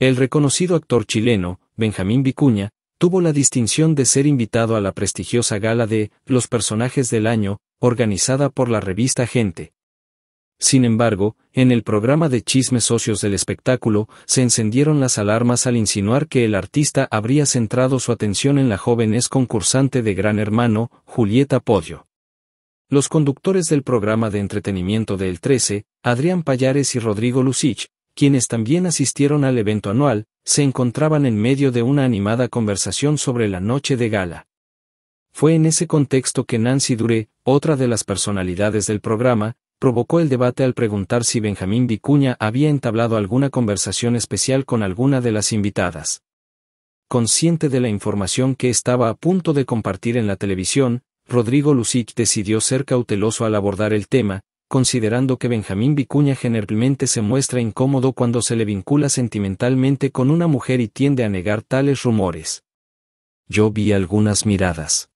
El reconocido actor chileno, Benjamín Vicuña, tuvo la distinción de ser invitado a la prestigiosa gala de Los Personajes del Año, organizada por la revista Gente. Sin embargo, en el programa de Chismes Socios del Espectáculo, se encendieron las alarmas al insinuar que el artista habría centrado su atención en la joven ex concursante de Gran Hermano, Julieta Podio. Los conductores del programa de entretenimiento de El 13, Adrián Payares y Rodrigo Lucich, quienes también asistieron al evento anual, se encontraban en medio de una animada conversación sobre la noche de gala. Fue en ese contexto que Nancy Duré, otra de las personalidades del programa, provocó el debate al preguntar si Benjamín Vicuña había entablado alguna conversación especial con alguna de las invitadas. Consciente de la información que estaba a punto de compartir en la televisión, Rodrigo Lucic decidió ser cauteloso al abordar el tema, considerando que Benjamín Vicuña generalmente se muestra incómodo cuando se le vincula sentimentalmente con una mujer y tiende a negar tales rumores. Yo vi algunas miradas.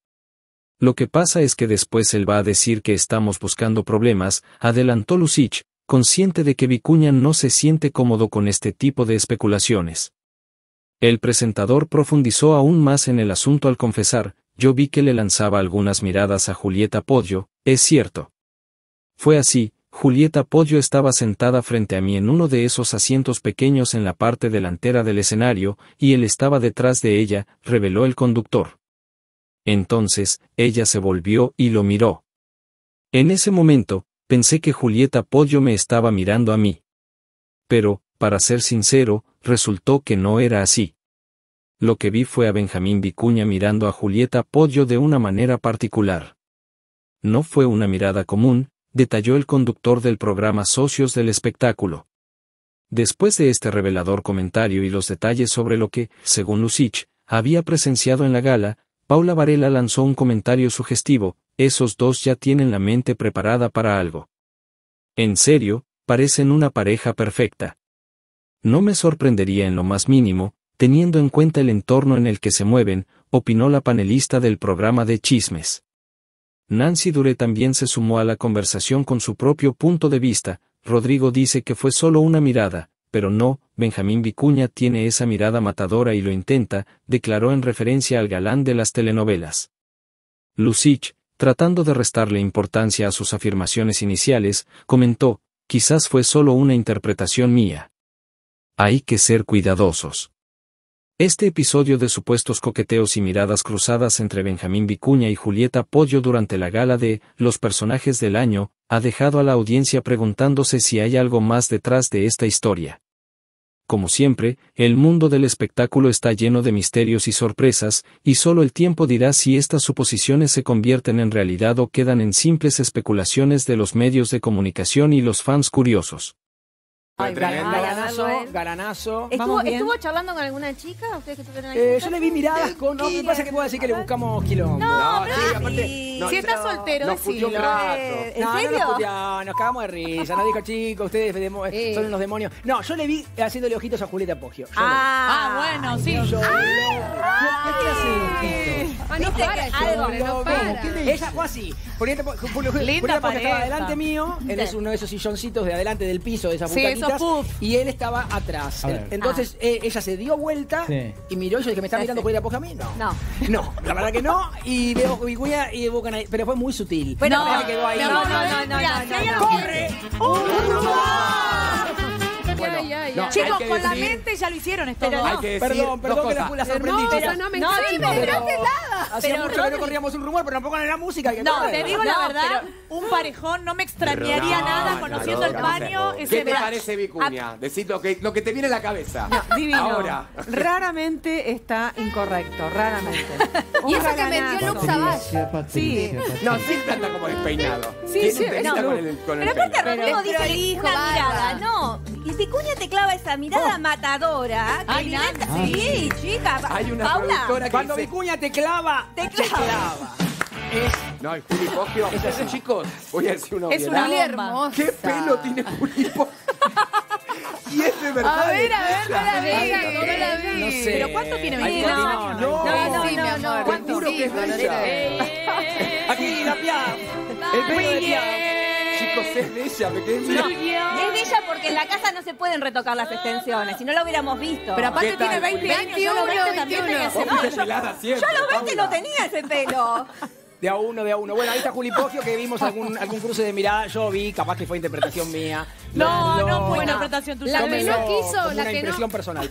Lo que pasa es que después él va a decir que estamos buscando problemas, adelantó Lucich, consciente de que Vicuña no se siente cómodo con este tipo de especulaciones. El presentador profundizó aún más en el asunto al confesar, yo vi que le lanzaba algunas miradas a Julieta Podio, es cierto. Fue así, Julieta Pollo estaba sentada frente a mí en uno de esos asientos pequeños en la parte delantera del escenario, y él estaba detrás de ella, reveló el conductor. Entonces, ella se volvió y lo miró. En ese momento, pensé que Julieta Pollo me estaba mirando a mí. Pero, para ser sincero, resultó que no era así. Lo que vi fue a Benjamín Vicuña mirando a Julieta Pollo de una manera particular. No fue una mirada común, detalló el conductor del programa Socios del Espectáculo. Después de este revelador comentario y los detalles sobre lo que, según Lucich, había presenciado en la gala, Paula Varela lanzó un comentario sugestivo, esos dos ya tienen la mente preparada para algo. En serio, parecen una pareja perfecta. No me sorprendería en lo más mínimo, teniendo en cuenta el entorno en el que se mueven, opinó la panelista del programa de chismes. Nancy Dure también se sumó a la conversación con su propio punto de vista, Rodrigo dice que fue solo una mirada, pero no, Benjamín Vicuña tiene esa mirada matadora y lo intenta, declaró en referencia al galán de las telenovelas. Lucich, tratando de restarle importancia a sus afirmaciones iniciales, comentó, quizás fue solo una interpretación mía. Hay que ser cuidadosos. Este episodio de supuestos coqueteos y miradas cruzadas entre Benjamín Vicuña y Julieta Pollo durante la gala de Los personajes del año ha dejado a la audiencia preguntándose si hay algo más detrás de esta historia. Como siempre, el mundo del espectáculo está lleno de misterios y sorpresas, y solo el tiempo dirá si estas suposiciones se convierten en realidad o quedan en simples especulaciones de los medios de comunicación y los fans curiosos. Ay, galanazo, galanazo. Eh. ¿Estuvo, charlando con alguna chica? Eh, yo le vi miradas con. No, me pasa que puedo decir que le buscamos quilombo. No, pero sí, aparte, no, Si estás soltero, nos eh, ¿En no, no serio? nos nos cagamos de risa. Nos dijo, chicos, ustedes son unos demonios. No, yo le vi haciéndole ojitos a Julieta Poggio. Ah, ah, bueno, sí. Yo ah, ¿Qué ah, no para. Ella fue así. Julieta, Poggio estaba delante mío, en uno de esos silloncitos de adelante del piso de esa puta y él estaba atrás. entonces ah. eh, ella se dio vuelta y miró y yo dije, ¿me está mirando por ir a poca a mí? No. No. no. la verdad que no. Y veo Cuya y Bucanay, pero fue muy sutil. no, no, no, no, no, no, no, ¡Oh, no, no, no, Chicos, con la mente ya lo hicieron esto. perdón, perdón que la, la sorprendí. Pero, no, me no, nada. Hacía mucho que no corríamos un rumor, pero tampoco en la música. Que no, te digo la verdad, un parejón no me extrañaría nada conociendo el paño. ¿Qué te parece, Vicuña? Ah. Decid lo que te viene a la cabeza. Divino. Ahora. Raramente está incorrecto, raramente. y eso que metió Luke Savage. Sí. No, sí anda como despeinado. Sí, sí. Pero aparte Rodrigo dice una mirada, no si Vicuña te clava esa mirada oh. matadora. que Ay, Nancy. Sí, chica. Paula. Cuando dice- Vicuña te clava, Te clava. No, y Juli ¿Qué Es así, chicos. Voy a decir una Es una Juli ¿Qué pelo tiene Juli y es de verdad. A ver, a ver, no la vean, no la vi. No sé. ¿Pero cuánto tiene mi no, no, no, sí, mi no, amor. no, te juro que es bella. Eh, Aquí, la piada. Eh, El pelo de es bella Es porque en la casa no se pueden retocar las extensiones, si no lo hubiéramos visto. Pero aparte tiene 20 años, yo a los también tenía ese Yo los 20 no tenía ese pelo. De a uno, de a uno. Bueno, ahí está Juli que vimos algún, cruce de mirada. Yo vi, capaz que fue interpretación mía. No, no, fue una interpretación tuya. La que no quiso, la que no. personal.